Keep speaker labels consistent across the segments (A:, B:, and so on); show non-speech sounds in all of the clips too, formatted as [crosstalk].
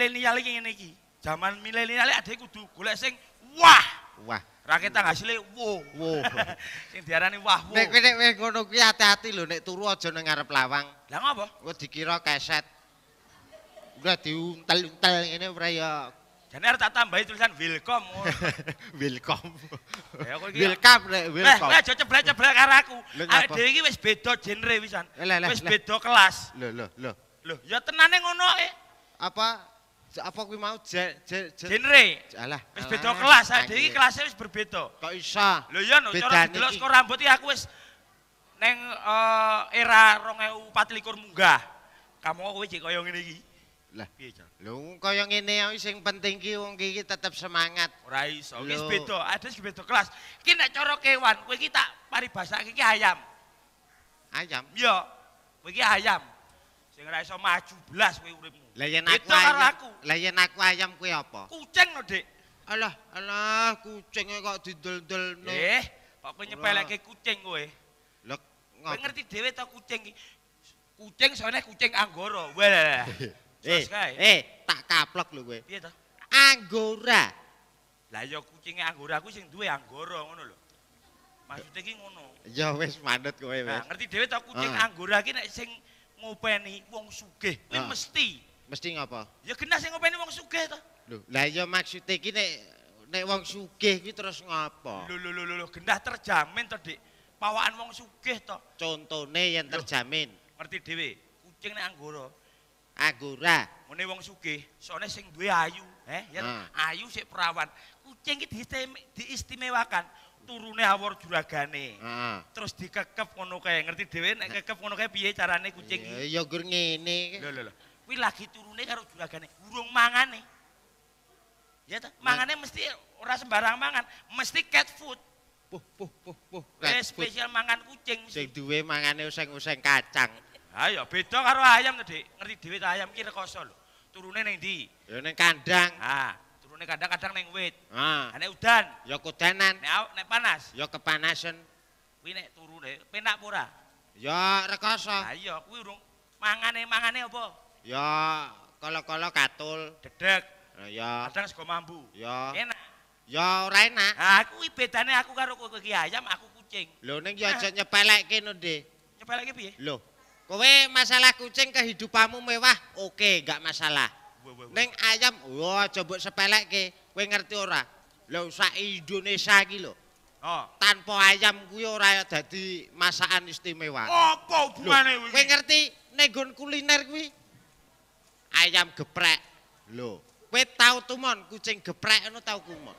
A: milenial iki ngene iki. Zaman milenial ade kudu golek sing wah. Wah. Raketang hasilnya wo. Wo. [laughs] sing diarani wah wo. Nek nek ngono kuwi hati-hati lho nek turu aja nang ngarep lawang. Lah Gue dikira keset. Udah diuntel-untel ngene ora ya. jadi harus tak tambahi tulisan welcome. welcome. Welcome nek welcome. Lah aja ceblek-ceblek karo aku. Ada lagi wes bedo genre wisan. Eh, wes bedo kelas. lo lo lo. Lo ya tenane ngono eh Apa apa kuwi mau genre. Alah. Wis beda kelas, saiki iki kelasnya wis berbeda. Kok iso? Lho iya no, cara didelok kok rambut iki aku wis neng uh, era 2024 munggah. Kamu kowe cek kaya ngene iki. Lah, piye, Jan? Lho kaya ngene ae sing penting ki wong iki tetep semangat. Ora iso, wis beda, ada sing beda kelas. Iki nek cara kewan, kowe iki tak paribasake iki ayam. Ayam? Iya. Kowe iki ayam. sing ora iso maju blas kowe uripmu. Lah yen aku ayam, Lah yen aku ayam kowe apa? Kucing lho, Dik. Alah, alah kucinge kok didel-delno. Eh, kok nyepelekke kucing kowe? Lek ngerti ngerti dhewe to kucing iki. Kucing soalnya kucing anggora. weh [laughs] eh, eh, tak kaplok lho kowe. Piye to? Anggora. Lah ya kucinge anggora aku sing duwe anggora ngono lho. Maksudnya ini ngono. Ya wes manut kowe wes. Nah, ngerti dhewe to kucing ah. anggora ki nek sing ngopeni wong sugih. Kuwi ah. mesti. Mesti ngapa? Ya gendah sing ngopeni wong sugih to. Lho, lah ya maksud e ki nek nek wong sugih ki terus ngapa? Lho lho lho gendah terjamin to, Dik. Pawakan wong sugih to. Contone yang terjamin. Loh, ngerti dhewe, kucing nek anggora. Anggora. Mune wong sugih, soalnya sing duwe ayu, eh, ah. ayu sik perawan. Kucing ki diistimewakan. turune awor juragane. Hmm. Terus dikekep ngono kae, ngerti dhewe nek kekep ngono kae piye carane kucing iki? Eh, ya gur ngene. Lho lho lho. Kuwi lagi turune karo juragane, burung mangane. Ya ta, mangane mesti ora sembarang mangan, mesti cat food. Puh puh puh puh. Eh, spesial mangan kucing. Sing duwe mangane useng-useng kacang. Ha ya beda karo ayam to, Dik. Ngerti dhewe ta ayam iki rekoso lho. Turune ning ndi? Ya ning kandang. Ha. nek kadang-kadang neng wit. Ah. Nek udan. Ya kudanan. Nek nek panas. Ya kepanasan. Kuwi nek deh, penak pura. Ya rekoso. Ha iya kuwi urung mangane mangane apa? Ya kala-kala katul. Dedek. Ya. Kadang sego mambu. Ya. Enak. Ya ora enak. Ha kuwi bedane aku karo kowe iki ayam, aku kucing. Lho ning ya aja nyepelekke deh, Dik. Nyepelekke piye? Lho, kowe masalah kucing kehidupanmu mewah, oke, okay, enggak masalah. Ning ayam wah coba sepeleke, kowe ngerti ora? Lah sak Indonesia iki lho. Oh. Tanpa ayam kuwi ora dadi masakan istimewa. Apa hubungane kuwi? Kowe ngerti ning kuliner kuwi ayam geprek. Lho, kowe tau tumon kucing geprek ngono tau kumon?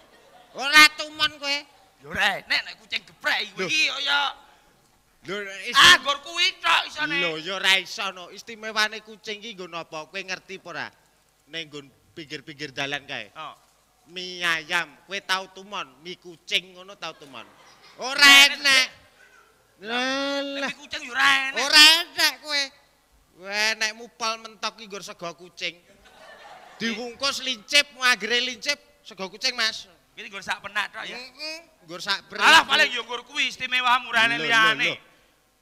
A: Ora tumon kowe. Yo rek, nek kucing geprek kuwi kaya Lho, anggur ah, kuwi tok isane. Lho, yo ra isa no. Istimewane kucing iki nggon apa? Kowe ngerti apa ora? Neng nenggon pinggir-pinggir dalan kae. Oh. Mie ayam, kowe tau tumon, mie kucing ngono tau tumon. Ora enak. Lah, kucing yo ora enak. Ora enak kowe. Enek mupal mentok iki nggur sego kucing. Diwungkus lincip, ngagre lincip sego kucing, Mas. Iki nggur sak penak tok ya. Heeh. Nggur sak ber. Alah paling yo nggur kuwi istimewa murane liyane.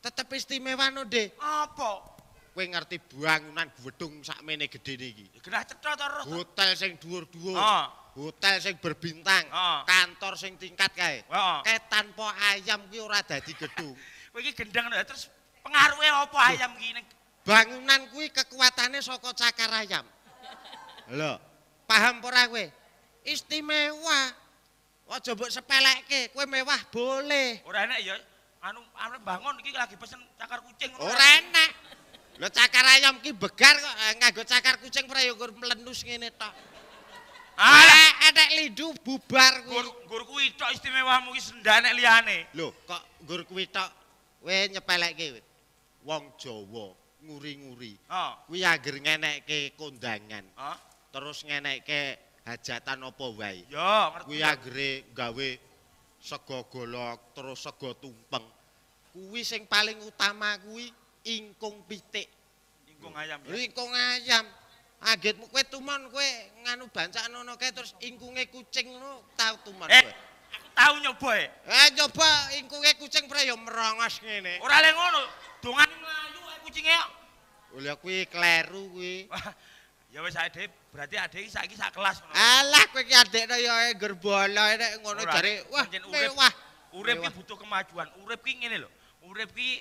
A: Tetep istimewa no, Dek. Apa? kowe ngerti bangunan gedung sakmene gedhe niki. Gerah cetha terus. Hotel sing dhuwur-dhuwur. Hotel sing berbintang. Kantor sing tingkat kae. Kae tanpa ayam kuwi ora dadi gedung. [laughs] Kowe iki gendeng terus pengaruhe apa ayam iki Bangunan kuwi kekuatane saka cakar ayam. Lho, paham ora kowe? Istimewa. Aja mbok sepeleke, kowe mewah boleh. Ora enak ya anu, anu bangun iki lagi pesen cakar kucing. Ora enak. Lo cakar ayam ki begar kok eh, nganggo cakar kucing prayogur melenus ngene tok.
B: Ah,
A: enek lidu bubar kuwi. Gur kuwi tok istimewamu ki sendane liyane. Lho, kok gur kuwi tok we nyepelekke wong Jawa nguri-nguri. Oh. Kuwi anger ngenekke kondangan. Oh. Terus ngenekke hajatan apa wae. Yo, ngerti. Kuwi anggere gawe sego golok, terus sego tumpeng. Kuwi sing paling utama kuwi ingkong pitik. ingkong ayam. Ya? Ingkung ayam. Agetmu kowe tumon kowe nganu bancakan ngono kae terus ingkunge kucing ngono tau tuman eh, kowe. Eh, aku tau nyoba e. Eh, nyoba ingkunge kucing pre yo merongos ngene. Ora le ngono, dongan mlayu ae kucinge. Lha kuwi kleru kuwi. Ya wis ae berarti adek iki saiki sak kelas ngono. Alah kowe iki adekno ya engger bola nek ngono jare wah urip. Urip ki butuh kemajuan. Urip ki ngene lho. Urip ki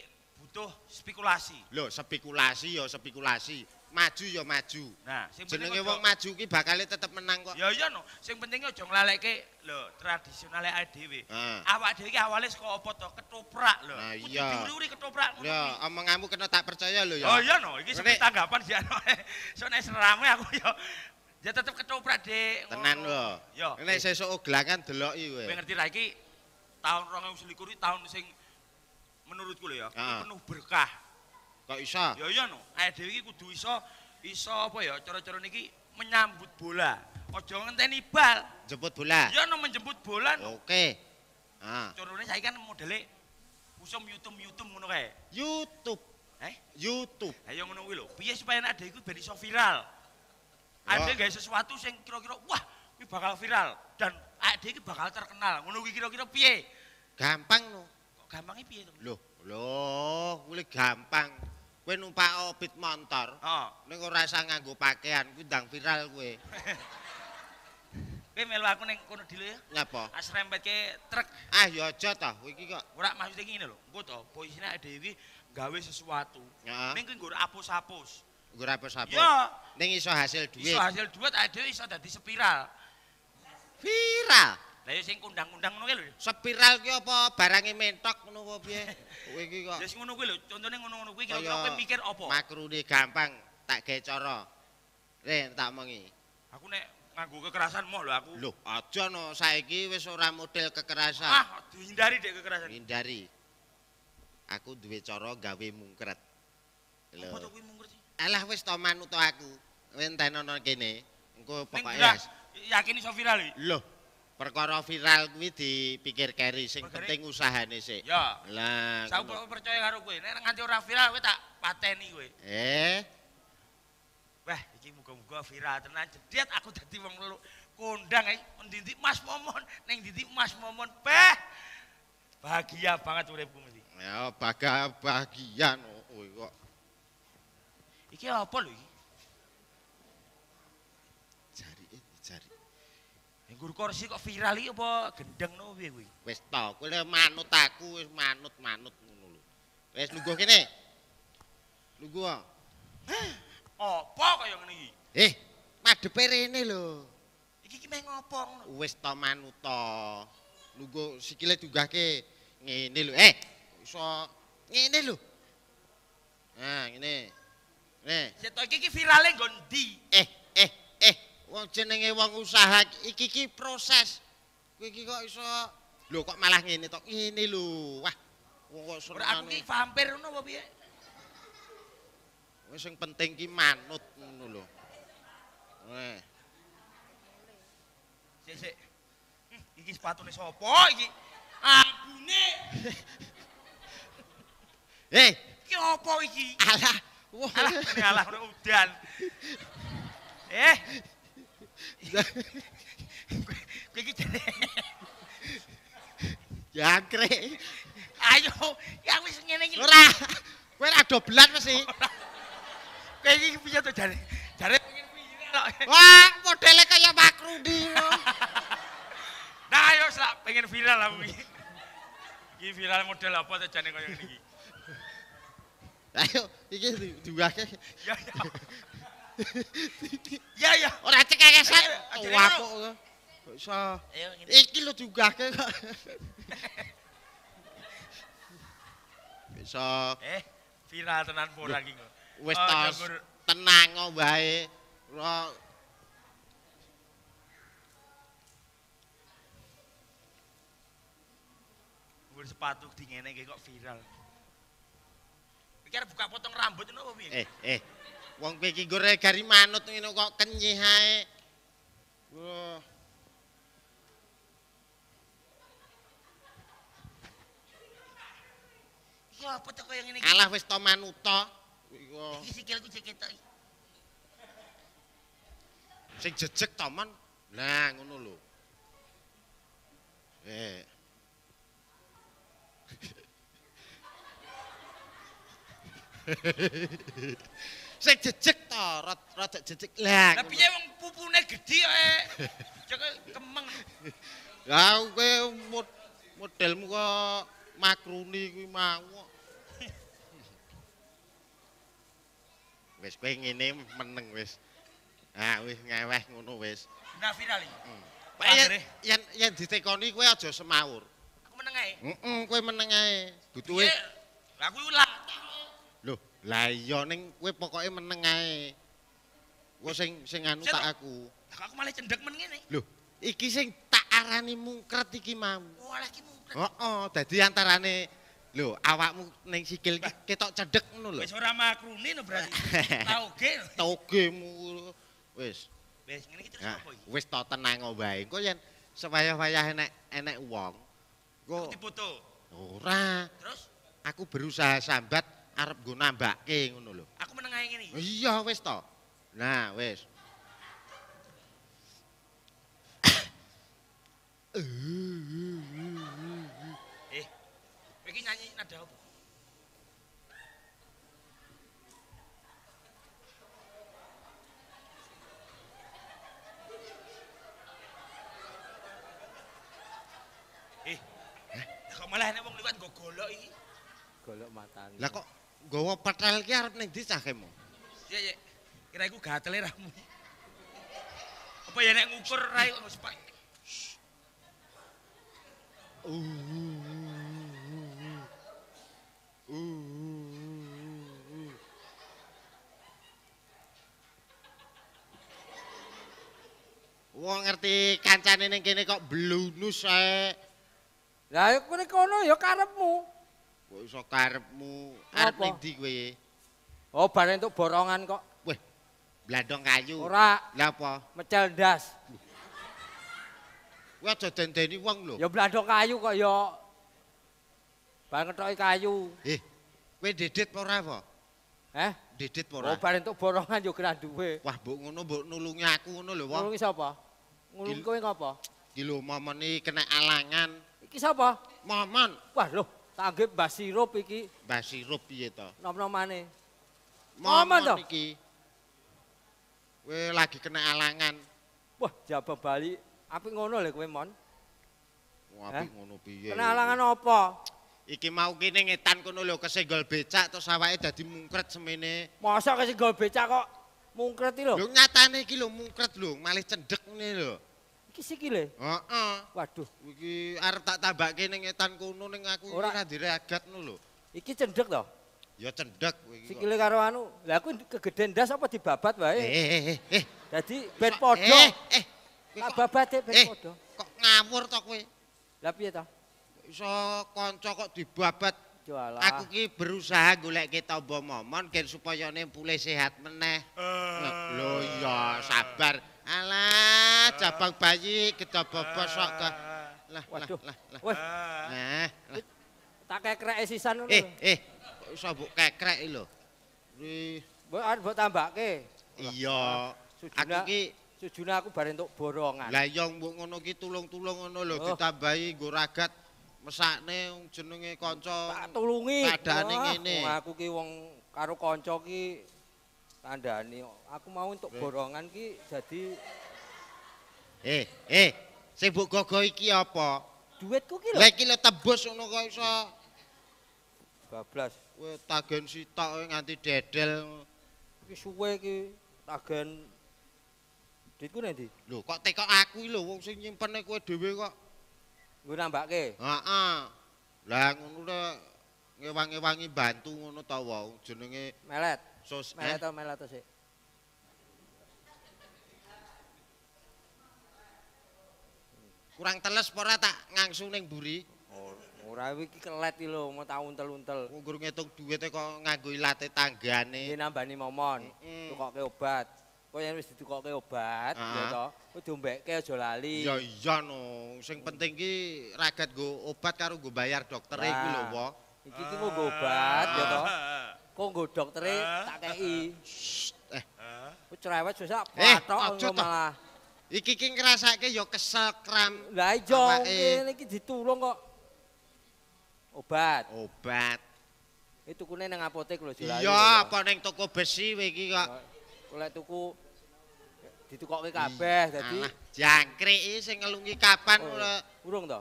A: butuh spekulasi. Lho, spekulasi ya spekulasi, maju ya maju. Nah, sing jenenge wong maju ki bakal tetep menang kok. Ya iya no, sing penting aja nglalekke lho tradisional e dhewe. Nah. Awak dhewe ki awale saka apa to? Ketoprak lho. Nah, iya. Diuri-uri ketoprak ngono. Ya, omonganmu kena tak percaya lho ya. Oh iya no, iki sing tanggapan sih anu. Eh. Sone serame aku ya. tetep ketoprak, Dik. Tenan lho. Ya. Nek sesuk oglangan deloki kowe. Kowe ngerti ra iki tahun 2021 tahun sing menurutku lho ya, ah. penuh berkah. Kok iso? Ya iya no, ayah dewi iki kudu iso iso apa ya cara-cara niki menyambut bola. jangan ngenteni bal. Jemput bola. Ya no menjemput bola. No. Oke. Okay. Ah. Contohnya saya kan modele usum YouTube-YouTube ngono kae. YouTube. Eh? YouTube. Ayo iya ngono kuwi lho. Piye supaya ada iku ben iso viral. Oh. Ya. Ada gawe sesuatu yang kira-kira wah, ini bakal viral dan ada iki bakal terkenal. Ngono kuwi kira-kira piye? Gampang loh. No gampangnya piye to? loh lho, kuwi gampang. Kowe numpak obit motor. Heeh. Ning ora usah nganggo pakaian, kuwi ndang viral kowe. [laughs] Kowe melu aku ning kono dhewe ya. Napa? Asrempetke ah, truk. Ah ya aja ta, kowe iki kok. Ora maksud e ngene lho. Engko to posisine dhewe gawe sesuatu. Heeh. Ya. Ning kuwi nggo apus-apus. Nggo apus-apus. Ya. Ning iso hasil duit. Iso hasil duit, dhewe iso dadi spiral. Viral. Lah ya sing kundang-kundang ngono kuwi lho. Spiral ki apa barange mentok ngono apa piye? [laughs] Kowe iki kok. Wis ngono kuwi lho, contone ngono-ngono kuwi kira-kira kowe mikir apa? Makrune gampang tak gawe cara. Rek tak omongi. Aku nek nganggo kekerasan moh lho aku. Loh, aja no saiki wis ora model kekerasan. Ah, dihindari dek kekerasan. Hindari. Aku duwe cara gawe mungkret. Lho. Apa to kuwi mungkret? Alah wis to manut aku. Wen tenan-tenan kene. Engko pokoke. Yakin iso viral iki? Lho, perkara viral kuwi dipikir keri sing Mereka penting usahane sik. Ya. Lah. Sampun percaya karo kowe. Nek nganti ora viral kowe tak pateni kowe. Eh. Wah, iki muga-muga viral tenan Jedet aku dadi wong leluk. Kondang ae ndi Mas Momon, ning ndi Mas Momon beh. Bahagia banget uripku mesti. Ya, bahagia bahagia oh, oh, kok. Iki apa lho iki? Gur kursi kok viral iki apa gendeng no piye kuwi? Wis to, kowe manut aku wis manut-manut ngono lho. Wis lungguh kene. Lungguh. Hah, apa kaya ngene iki? Eh, madhepe rene lho. Iki ki meh ngopo ngono? Wis to manut to. Lungguh sikile dunggahke ngene lho. Eh, iso ngene lho. Nah, ngene. Nih. Sik to iki ki virale nggon Eh, wong jenenge wong usaha iki iki proses. Kowe iki kok iso lho kok malah ngene to. Ngene lho. Wah. Wong kok seru. Aku iki vampir ngono apa piye? Wis sing penting ki manut ngono lho. Weh. Sik sik. Hm, iki sepatune sapa iki? Abune. [laughs] Eh, iki apa iki? Alah, wah, alah, alah, udan. [laughs] Eh, Kowe iki jane. Jangkrik.
B: Ayo, ya wis ngene iki. Ora. Kowe ora
A: doblat wis iki. Kowe iki piye to jane? Jare Wah, modelnya kayak Pak Rudi. [laughs] Nah, ayo sak pengen viral lah mungkin. Ini viral model apa tuh jane kayak ini? Ayo, ini juga Ya, ya. Iya ya, ora cekekesan. Aku kok. Iso. Iki lho diunggahke kok. Bisa. Eh, viral tenan pura iki. Wis oh, Tenang kok wae. Ora sepatu di ngene kok viral. Pikir buka potong rambut ngono piye? Eh, eh. Wong peki iki gore gari manut ngene kok kenyih ae. Wah. Yo to koyo ngene iki? Alah wis to manut to. Iku. Iki sikilku jek Sing jejeg to man. Lah ngono lho. Eh. Hehehehe [laughs] sing jejeg to rada jejeg lah la piye wong pupune gedhi ae [laughs] jenge kemeng la kowe model kok makruni kuwi mau [laughs] wis kowe ngene meneng wis ha ah, wis ngeweh ngono wis nah viral iki hmm. yen yen yen ditekoni kowe aja semawur aku meneng ae heeh kowe meneng ae butuhe la Lah iya ning kowe pokoke meneng ae. Kowe sing sing anu tak aku. Tak aku malah cendek men ngene. Lho, iki sing tak arani mungkret iki mau. Oh, iki mungkret. Hooh, oh, dadi antarane lho awakmu ning sikil iki ketok cendek ngono lho. Wis ora makruni no berarti. [laughs] Tauge. Taugemu. Wis. Wis ngene iki terus nah, opo iki? Wis to tenang wae. Engko yen sewayah-wayah enek enek wong. Engko dipoto. Ora. Terus aku berusaha sambat arep nggo nambake ngono lho. Aku meneng ae ngene. Iya wis to. Nah, wis. eh. Iki nyanyi nada opo. Eh, kok malah nek wong liwat nggo golok iki? Golok matane. Lah kok gowo petel ki arep ning ndi cahemu? Iya, iya. Kira iku gatele ramu. Apa ya nek ngukur rai kok sepak. Uh. Wong ngerti kancane ning kene kok blunus ae. Lah kene kono ya karepmu. Kok iso karepmu arep ndi kowe? Oh, bar entuk borongan kok. Weh. Blandong kayu. Ora. Lah apa? Mecel ndas. Kuwi aja dendeni wong lho. Ya blandong kayu kok ya. Bar ngetoki kayu. Eh. Kowe dedet apa ora apa? Hah? Dedet apa ora? Oh, bar entuk borongan yo kira duwe. Wah, mbok ngono mbok nulungi aku ngono lho, wong. Nulungi sapa? Nulungi kowe ngopo? Iki lho iki kena alangan. Iki sapa? Momon. Wah, lho. Tangge Mbah Sirup iki. Mbah Sirup piye to? Nom-nomane. Momen Iki. Kowe lagi kena alangan. Wah, jawab bali. Apa ngono lho kowe, Mon? Wah, apa ngono piye? Kena alangan apa? Iki mau kene ngetan kono lho kesenggol becak terus awake dadi mungkret semene. Mosok kesenggol becak kok mungkret iki lho. Lho nyatane iki lho mungkret lho, malah cendhek ngene lho. iki siki le. Heeh. Waduh. Iki arep tak tambake ning etan kono ning aku ora direagat lho. Iki cendhek to? Ya cendek. kowe iki. Sikile karo anu. Lah aku kegeden ndas apa dibabat wae. Eh eh eh. eh. Dadi ben eh, padha. Eh eh. Kok tak e ben eh, padha. Kok ngawur to kowe? Lah piye to? Iso kanca kok dibabat Aku ki berusaha golek kita tamba momon gen supaya ne pulih sehat meneh. Uh. Lho ya sabar. Alah jabang bayi kecoba bosok ke lah waduh lah lah nah tak kayak kerek sisan eh eh iso mbok kekrek lho iki mbok an mbok tambake iya aku iki sujune aku bar entuk borongan lah yo mbok ngono ki tulung-tulung ngono lho oh. ditambahi nggo ragat mesakne jenenge kanca tak tulungi padane ngene aku ki wong karo kanca ki tandani aku mau untuk eh. borongan ki jadi Eh, eh, sing mbok gogo iki apa? Duitku ki lho. Lah iki lho tebus ngono kok iso. Bablas. Kowe tagen sitok nganti dedel. Iki suwe iki tagen duitku nek ndi? Lho, kok tekok aku lho wong sing nyimpene kowe dhewe kok. Nggo nambake. Heeh. Lah ngono lho ngewangi-wangi bantu ngono ta wong jenenge melet. Sos melet eh? ta melet sih? kurang teles pora tak ngangsu ning buri oh, ora iki kelet lho mau tak untel-untel ngur ngetok duwit kok nganggo ilate tanggane iki nambani momon tukoke obat kok yen wis ditukoke obat ah. ya to diombeke aja lali ya iya no sing penting iki raget nggo obat karo nggo bayar dokter iki lho wong. iki ki mau obat ya to kok nggo dokter ah. tak kei eh ah. cerewet susah eh, patok malah Iki ki ngrasake ya kesel kram. Lah iya ngene iki ditulung kok obat. Obat. Itu kune nang apotek lho dilali. Iya, apa ning toko besi kowe iki kok. Kowe tuku ditukokke kabeh dadi jangkrik iki sing ngelungi kapan oh, urung to?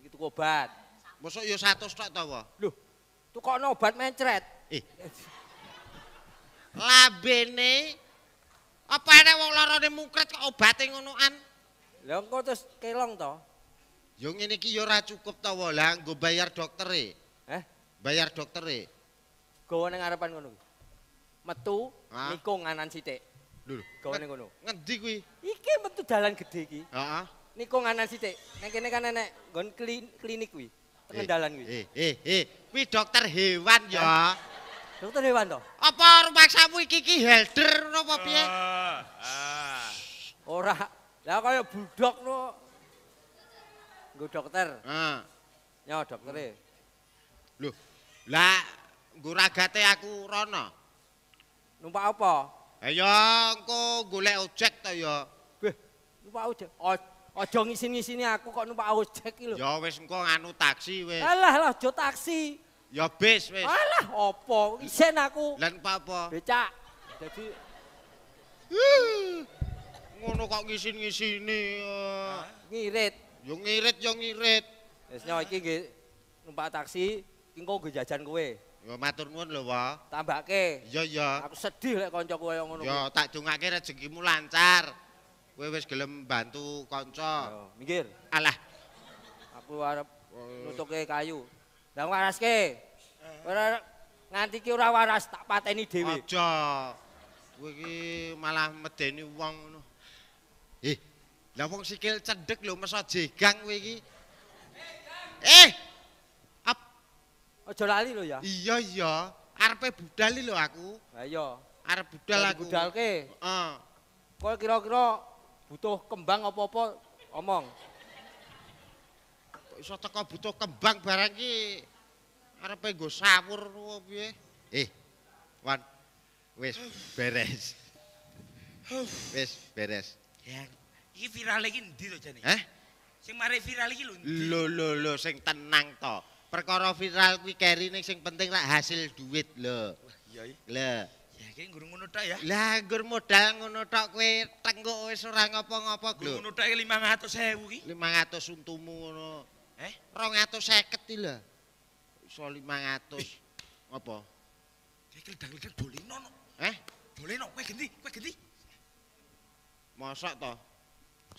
A: Iki tuku obat. Mosok ya 100 tok to wae. Lho, tukokno obat mencret. Eh. Labene Apa enak wong lara ne mungkret kok obate ngonoan? Lah engko terus kelong to. Yo ngene iki yo ora cukup to wae. Lah nggo bayar dokter e. Eh? Bayar dokter e. Gowo ning ngarepan ngono. Metu niku nganan sithik. Lho, gowo ning ngono. Ngendi kuwi? Iki metu dalan gede iki. Heeh. Niku nganan sithik. Nang kene kan enek nggon klinik kuwi. Tengen eh, dalan kuwi. Eh, eh, eh. Kuwi dokter hewan Ya. [laughs] [laughs] Dokter hewan to? Apa rumaksamu iki ki helder napa piye? Ah. Ora. Lah kaya budok no. Nggo dokter. Heeh. Ah. Ya doktere. Lho, Lah nggo ragate aku rono. Numpak apa? Eh, Ayo engko golek ojek to ya. Beh, numpak ojek. Aja ngisin-ngisini aku kok numpak ojek iki lho. Ya wis engko nganu taksi wis. Alah lah, jo taksi. Ya bes, wes. Alah opo isin aku. Lan opo. Becak. Dadi ngono kok ngisin-ngisini. Ngirit. Yo ngirit yo ngirit. Wis nyo iki nggih numpak taksi iki kok nggo kowe. Yo matur nuwun lho, Wa. Tambake. Iya, iya. Aku sedih lek kanca kowe yo ngono. Yo tak dongake rezekimu lancar. Kowe wis gelem bantu kanca. Yo, minggir. Alah. Aku arep oh. nutuke kayu. Lah waras Ora nganti ki ora waras tak pateni dhewe. Aja. Kowe iki malah medeni wong ngono. Eh, lah wong sikil cendek lho meso jegang kowe iki. Eh. Ap aja lali lho ya. Iya iya. Arepe budali lho aku. Lah iya. Arep budal aku. Budalke. Heeh. Kowe kira-kira butuh kembang apa-apa omong. iso teko butuh kembang barang iki arepe nggo sawur piye? Eh. Wan. Wis beres. Wis beres. Ya, iki viral iki ndi to jane? Hah? Sing mare viral iki lho. Lho lho lho sing tenang to. Perkara viral kuwi keri ning sing penting lak hasil duit lho. Iya iki. Lho. Ya iki nggur ngono tok ya. Lah nggur modal ngono tok kowe tengkuk wis ora ngopo ngapa Ngono tok iki 500.000 iki. 500 untumu ngono. Eh? Rong atus seket lho. Iso 500. Apa? Kayak ledang-ledang dolino no. Eh? Dolino, kue ganti, kue ganti. Masak toh.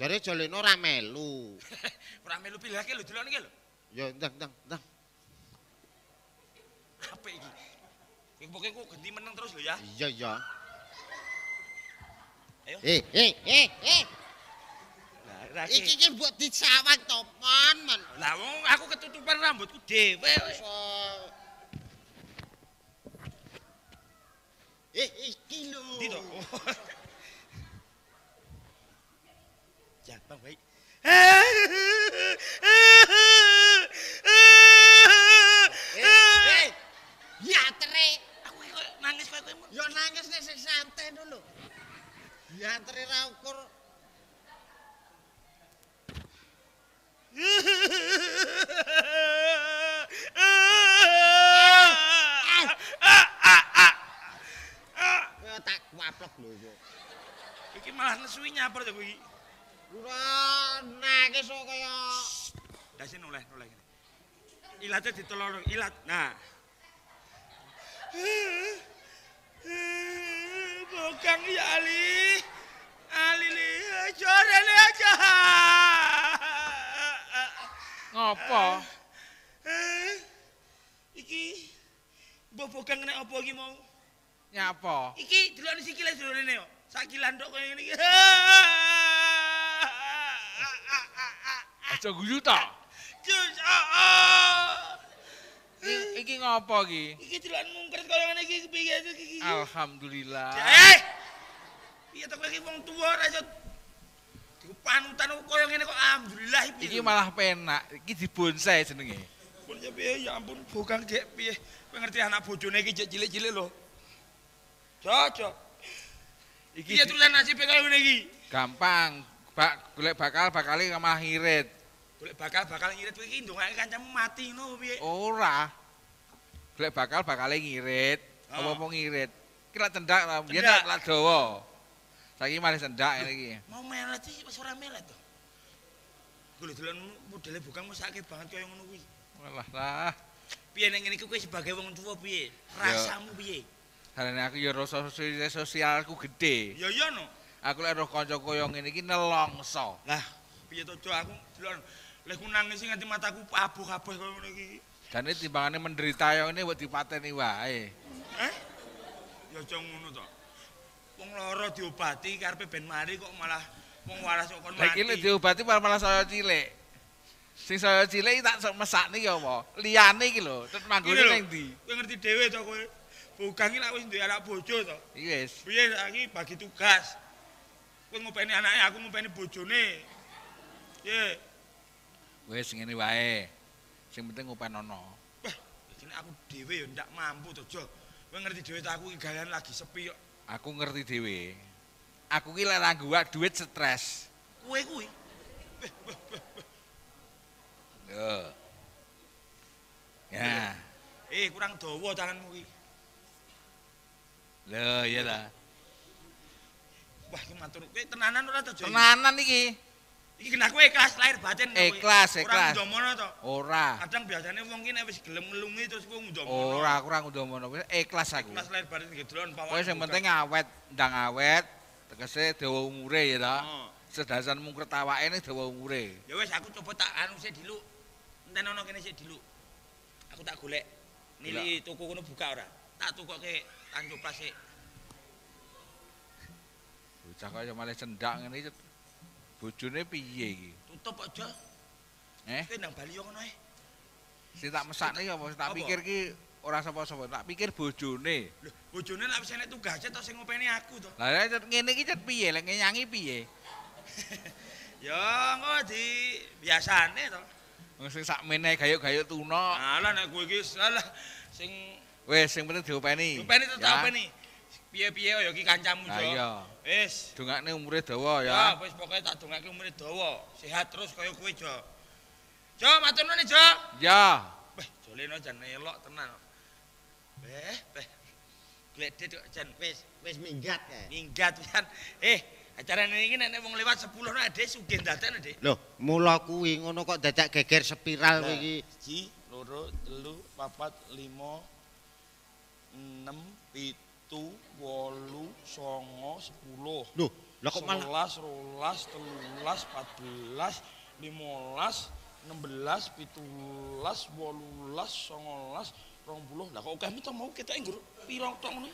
A: Jadi dolino ramelu. [laughs] ramelu pilih lagi lho, dolino ini lho. Ya, entang, entang, entang. Apa ini? Ini pokoknya kue ganti menang terus lho ya. Iya, iya. Ayo. Eh, eh, eh, eh. Iki iki mbok dicawang topan, Man. Lah aku ketutupan rambutku dhewe wis. Eh, iki lho. Di to. [laughs] Jangan baik. Eh, ya tere. Aku nangis kok kowe. Ya nangis nih sing santai dulu. Ya tere ra ukur. tak waplok lho kok. Iki malah nesui nyapur to kuwi. Ora nek iso kaya dasi noleh noleh. Ilate ditelor ilat. Nah. Eh, eh, eh, Bokang ya Ali. Eh, eh, apa? Iki mbok bogang nek apa iki mau? Nyapa? Iki delok ning sikile dolone nek. Sakilan tok koyo ngene iki.
B: Aja guyu ta.
A: Jus. Ah, ah.
B: Iki ngopo iki?
A: Iki delok mungkret koyo ngene iki
B: Alhamdulillah. Eh.
A: Iya tak iki wong tuwa ra panutan koyo ngene kok alhamdulillah piye. Iki malah
B: penak, iki dibonsai jenenge.
A: Pun ya piye ya ampun bukan gek piye. Kowe anak bojone iki jek cilik-cilik lho. Cocok. Iki Iya tulisan nasi kaya ngene iki?
B: Gampang. Pak golek bakal bakale malah ngirit.
A: Golek bakal bakal ngirit kuwi iki ndongake kancamu
B: mati ngono piye? Ora. Golek bakal bakal ngirit. Ah. Apa apa ngirit? Kira tendak, biar lak dowo. Saiki malah sendak ngene iki. Mau
A: melet sih, wis ora melet to. Gulu dolan modele bukan wis akeh banget kaya ngono kuwi.
B: Walah lah.
A: Piye nek ngene iki sebagai wong tuwa piye? Rasamu piye?
B: Karena aku ya rasa sosial aku gede. Ya iya no. Aku lek roh kanca kaya ngene iki nelongso. Lah,
A: piye to aku dolan lek ku nangis nganti mataku abuh-abuh kaya ngono iki.
B: Dan ini timbangannya menderita yang ini buat dipateni wae.
A: Eh? Ya jangan ngono toh. wong loro diobati karepe ben mari kok malah wong waras kok
B: kon mati. diobati malah malah saya cilik. Sing saya cilik tak mesak mesakne ya apa? Liyane iki lho, terus manggone nang ndi?
A: Kowe ngerti dhewe to kowe. Bogang iki lak wis duwe anak bojo to. Iya wis. Piye iki bagi tugas? Kowe ngopeni anake, aku ngopeni bojone. Ye.
B: Wis ngene wae. Sing penting ngopeni ono.
A: Wah, iki aku dhewe ya ndak mampu to, Jo. Kowe ngerti dhewe to aku iki lagi sepi yuk.
B: aku ngerti dhewe aku ki lara nguak duit stres kowe kuwi ya ya
A: eh kurang dawa tanganmu kuwi
B: lho iya ta
A: wah matur kowe tenanan ora tenanan iki Iki aku ikhlas lahir batin. Ikhlas, ikhlas. Ora njomono to? Ora. Kadang biasane wong ki nek wis gelem ngelungi terus kuwi njomono. Ora,
B: kurang njomono. Wis ikhlas aku. Ikhlas lahir
A: batin nggih dolan pawon. Wis sing penting awet,
B: ndang awet, tegese dewa umure ya ta. Oh. Sedasan mung kertawake ne dewa umure.
A: Ya wis aku coba tak anu sik dulu. Enten ana kene sik dulu. Aku tak golek nili toko kono buka ora. Tak tukokke tanjo plastik.
B: Bocah kaya malah cendak ngene iki. bojone piye iki tutup kok jo eh iki nang bali yo ngono eh si tak mesakne yo tak pikir ki ora sapa-sapa tak pikir bojone lho
A: bojone nek wis enek tugas to sing ngopeni aku to
B: lha nek ngene iki cet piye lek nyangi piye
A: [laughs] yo engko di biasane to
B: wong oh, sing sak gayo-gayo gayuk tuna alah
A: nek kowe iki alah sing
B: wis sing penting diopeni diopeni to tak openi
A: piye-piye yoki kancamu jo. Ha iya. Wis,
B: dongakne umure dawa ya. Ya, wis
A: pokoke tak dongakne umure dawa, sehat terus kaya kowe jo. Jo, matur nuwun jo. Ya. Beh, jolene jan elok tenan. Beh, beh. Gledet kok jan wis wis minggat kae. Minggat pisan. Eh, acara ini nek wong lewat 10 nek dhek sugih daten dhek. Lho, mula kuwi ngono kok dadak geger spiral kowe iki. 1 2 3 4 5 6 7 pitu, wolu, songo, 10 Loh, lah kok malah? Sebelas, rolas, telulas, patulas, limolas, nembelas, pitulas, wolulas, songolas, rong puluh. Lah kok kami tak mau kita inggur, pirang tak mau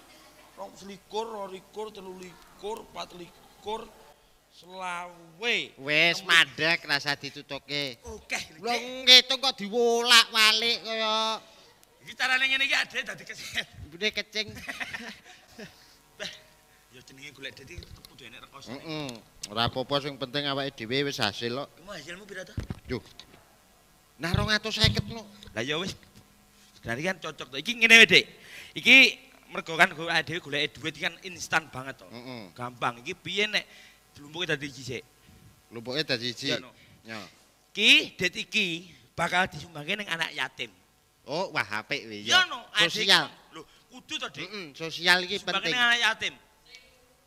A: Rong selikur, rorikur, telulikur, patlikur, selawe. Wes, madak rasa ditutoke. Oke. Lo ngitung kok diwolak-walik kaya... Gitaran yang ini ada, tadi kecil. Bude kecil. [laughs] jenenge golek dadi tetep kudu enek rekoso. Heeh. Ora apa-apa sing penting awake dhewe wis hasil kok. Mu hasilmu pira to? Duh. Nah 250 lho. Lah ya wis. Dari kan cocok to. Iki ngene wae, Dik. Iki mergo kan gue dhewe golek duit kan instan banget to. Mm -mm. Gampang. Iki piye nek lumpuke dadi siji, Dik? Lumpuke dadi siji. Ya. ya. Ki dhet iki bakal disumbangke ning anak yatim. Oh, wah apik wis. Ya, ya no, sosial. Lho, kudu to, Dik. Mm -mm, sosial iki penting. Sumbangke anak yatim.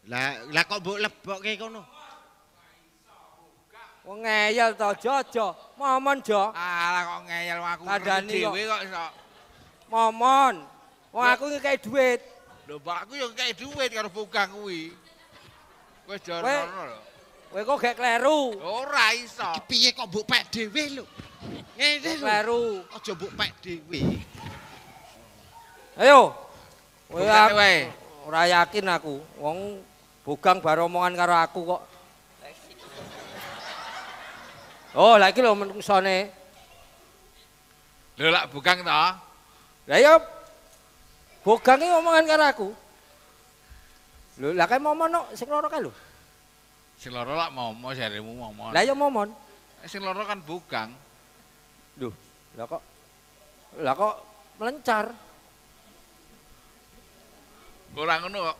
A: Lah lah kok mbok lebokke kono. Wong ngeyel to Jojo, momon Jo. Alah kok ngeyel aku dhewe kok
B: iso. Momon. Wong aku iki kaya dhuwit. Lho mbak aku yo kaya dhuwit karo bogang kuwi. Wis jar lho. Kowe kok gak kleru. Ora iso. Piye kok mbok pek dhewe lho. Ngene lho. Kleru.
A: Aja mbok pek dhewe. Ayo. Ora yakin aku. Wong Bugang baru omongan karo aku kok. Oh, lagi iki lho menungsone.
B: Lho lak bugang ta? Lah ya bugang omongan karo aku. Lho lah kae momon no, sing loro kae lho. Sing loro lak momo jaremu momon. Lah ya momon. Eh, sing loro kan bugang. Duh, lah kok lah kok melencar. Kurang ngono kok.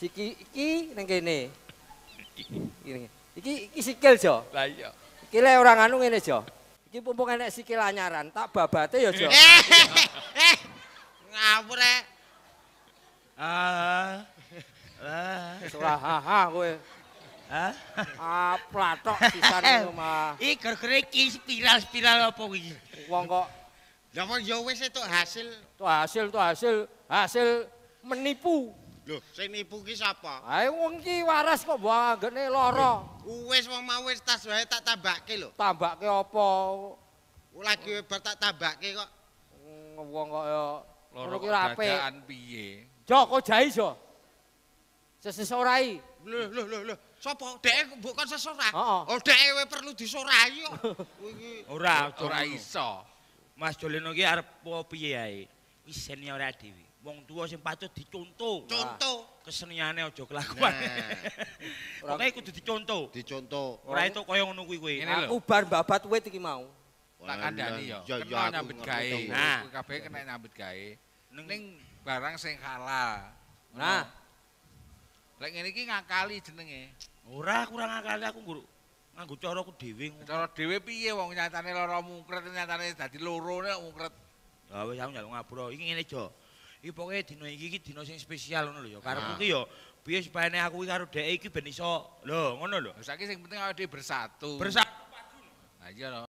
B: Siki iki ning kene. Iki iki sikil, Jo. Lah iya. Iki lek ora nganu ngene, Jo.
A: Iki pumpung enek sikil anyaran, tak babate ya, Jo. Eh, eh, eh. Ngawur eh. Ah. Lah, ora ha ha kowe. Hah? Aplatok pisan iki mah. Iki gerger iki spiral-spiral apa kuwi? Wong kok Lah kok yo wis hasil.
B: Tu hasil, tu hasil. Hasil menipu.
A: Loh, sing nipu ki sapa? Ae wong ki waras kok mbok anggene lara. Wis wong mau wis tas wae tak tambake lho. Tambake apa? Ku lagi bar tak tambake kok. Hmm, wong kok ya lara kok dadakan piye? Jo kok jai jo. Sesesorai. Loh, loh, loh, loh. Sapa? Deke mbok kon sesorai. Oh, deke wae perlu disorai kok. [laughs] Kuwi ora ora iso. Mas Jolino ki arep piye ae? Wis senior ae wong tua sing patut dicontoh. Contoh. Keseniannya ojo kelakuan. Nah. [laughs] kudu dicontoh. Dicontoh. Orang itu kaya ngono kuwi kowe. Aku bar babat
B: gue iki mau. Tak nih yo. Ya. Iya, iya, kena nyambut gawe. Nah, kabeh kena nah. nyambut gawe. Ning barang sing halal. Nah. Lek ini iki ngakali jenenge. Ora kurang ngakali aku guru. Nganggo aku dhewe. Cara dhewe piye wong nyatane lara mungkret nyatane dadi loro
A: nek mungkret. Ya wis aku njaluk ngabro. Iki ngene, Jo. iki pokoke dina iki iki dina sing spesial
B: ngono lho ya. Karepku ki ya piye supaya aku iki karo dhek iki ben iso lho ngono lho. Saiki sing penting awake bersatu. Bersatu padu. Ha iya lho.